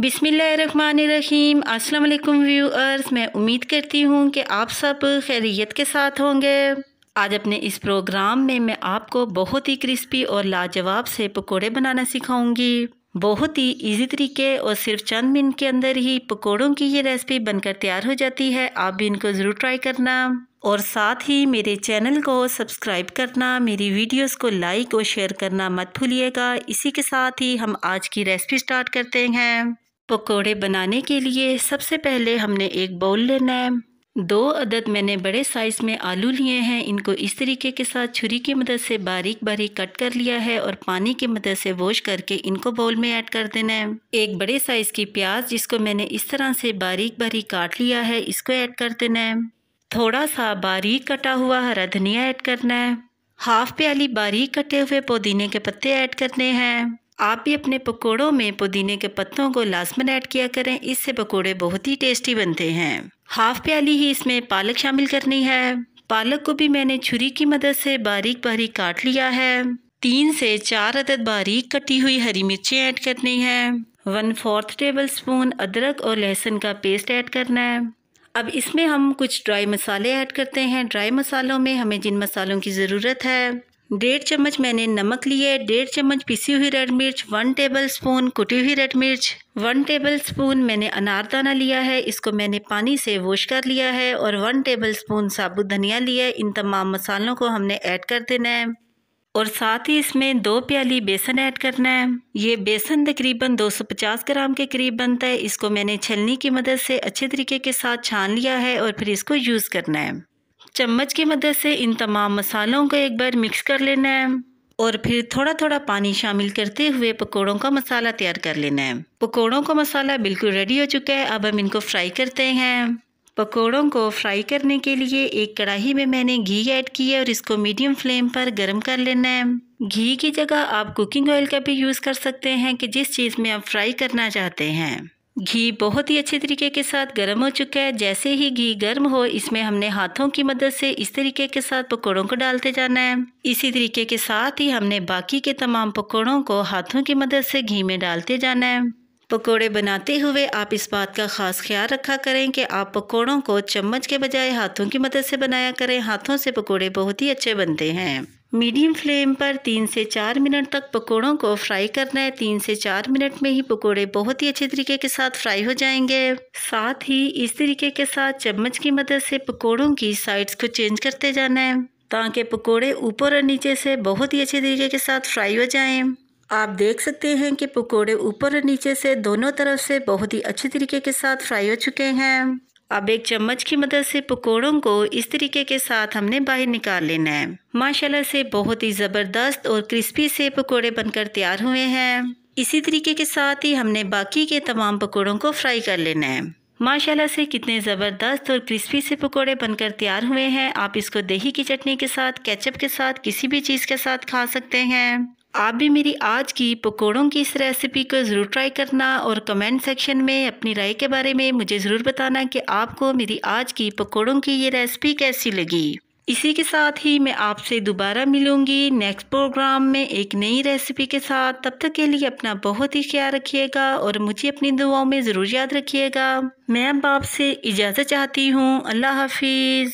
बिसमीम अस्सलाम वालेकुम व्यूअर्स मैं उम्मीद करती हूँ कि आप सब खैरियत के साथ होंगे आज अपने इस प्रोग्राम में मैं आपको बहुत ही क्रिस्पी और लाजवाब से पकोड़े बनाना सिखाऊंगी बहुत ही इजी तरीके और सिर्फ चंद मिनट के अंदर ही पकोड़ों की ये रेसिपी बनकर तैयार हो जाती है आप भी इनको ज़रूर ट्राई करना और साथ ही मेरे चैनल को सब्सक्राइब करना मेरी वीडियोस को लाइक और शेयर करना मत भूलिएगा इसी के साथ ही हम आज की रेसिपी स्टार्ट करते हैं पकोड़े बनाने के लिए सबसे पहले हमने एक बाउल लेना है दो अदद मैंने बड़े साइज़ में आलू लिए हैं इनको इस तरीके के साथ छुरी की मदद से बारीक बारीक कट कर लिया है और पानी की मदद से वॉश करके इनको बाउल में ऐड कर देना है एक बड़े साइज़ की प्याज जिसको मैंने इस तरह से बारीक बारीक काट लिया है इसको ऐड कर देना है थोड़ा सा बारीक कटा हुआ हरा धनिया ऐड करना है हाफ प्याली बारीक कटे हुए पुदीने के पत्ते ऐड करने हैं आप भी अपने पकोड़ों में पुदीने के पत्तों को लाजमन ऐड किया करें इससे पकोड़े बहुत ही टेस्टी बनते हैं हाफ प्याली ही इसमें पालक शामिल करनी है पालक को भी मैंने छुरी की मदद से बारीक बारीक काट लिया है तीन से चार अदद बारीक कटी हुई हरी मिर्ची ऐड करनी है वन फोर्थ टेबल स्पून अदरक और लहसुन का पेस्ट ऐड करना है अब इसमें हम कुछ ड्राई मसाले ऐड करते हैं ड्राई मसालों में हमें जिन मसालों की ज़रूरत है डेढ़ चम्मच मैंने नमक लिया है डेढ़ चम्मच पिसी हुई रेड मिर्च वन टेबल स्पून कुटी हुई रेड मिर्च वन टेबल स्पून मैंने अनारदाना लिया है इसको मैंने पानी से वॉश कर लिया है और वन टेबल स्पून साबुत धनिया लिया है इन तमाम मसालों को हमने ऐड कर देना है और साथ ही इसमें दो प्याली बेसन ऐड करना है ये बेसन तकरीबन 250 ग्राम के करीब बनता है इसको मैंने छलनी की मदद से अच्छे तरीके के साथ छान लिया है और फिर इसको यूज़ करना है चम्मच की मदद से इन तमाम मसालों को एक बार मिक्स कर लेना है और फिर थोड़ा थोड़ा पानी शामिल करते हुए पकोड़ों का मसाला तैयार कर लेना है पकोड़ों का मसाला बिल्कुल रेडी हो चुका है अब हम इनको फ्राई करते हैं पकोड़ों को फ्राई करने के लिए एक कढ़ाई में मैंने घी ऐड किया और इसको मीडियम फ्लेम पर गर्म कर लेना है घी की जगह आप कुकिंग ऑयल का भी यूज़ कर सकते हैं कि जिस चीज़ में आप फ्राई करना चाहते हैं घी बहुत ही अच्छे तरीके के साथ गर्म हो चुका है जैसे ही घी गर्म हो इसमें हमने हाथों की मदद से इस तरीके के साथ पकौड़ों को डालते जाना है इसी तरीके के साथ ही हमने बाकी के तमाम पकौड़ों को हाथों की मदद से घी में डालते जाना है पकोड़े बनाते हुए आप इस बात का खास ख्याल रखा करें कि आप पकोड़ों को चम्मच के बजाय हाथों की मदद से बनाया करें हाथों से पकोड़े बहुत ही अच्छे बनते हैं मीडियम फ्लेम पर तीन से चार मिनट तक पकोड़ों को फ्राई करना है तीन से चार मिनट में ही पकोड़े बहुत ही अच्छे तरीके के साथ फ्राई हो जाएंगे साथ ही इस तरीके के साथ चम्मच की मदद से पकोड़ों की साइड्स को चेंज करते जाना है ताकि पकोड़े ऊपर और नीचे से बहुत ही अच्छे तरीके के साथ फ्राई हो जाए आप देख सकते हैं कि पकोड़े ऊपर और नीचे से दोनों तरफ से बहुत ही अच्छे तरीके के साथ फ्राई हो चुके हैं अब एक चम्मच की मदद से पकौड़ों को इस तरीके के साथ हमने बाहर निकाल लेना है माशाल्लाह से बहुत ही ज़बरदस्त और क्रिस्पी से पकौड़े बनकर तैयार हुए हैं इसी तरीके के साथ ही हमने बाकी के तमाम पकौड़ों को फ्राई कर लेना है माशाल्लाह से कितने ज़बरदस्त और क्रिस्पी से पकौड़े बनकर तैयार हुए हैं आप इसको दही की चटनी के साथ केचप के साथ किसी भी चीज़ के साथ खा सकते हैं आप भी मेरी आज की पकोड़ों की इस रेसिपी को ज़रूर ट्राई करना और कमेंट सेक्शन में अपनी राय के बारे में मुझे ज़रूर बताना कि आपको मेरी आज की पकोड़ों की ये रेसिपी कैसी लगी इसी के साथ ही मैं आपसे दोबारा मिलूंगी नेक्स्ट प्रोग्राम में एक नई रेसिपी के साथ तब तक के लिए अपना बहुत ही ख्याल रखिएगा और मुझे अपनी दुआओं में ज़रूर याद रखिएगा मैं अब आपसे इजाज़त चाहती हूँ अल्लाह हाफिज़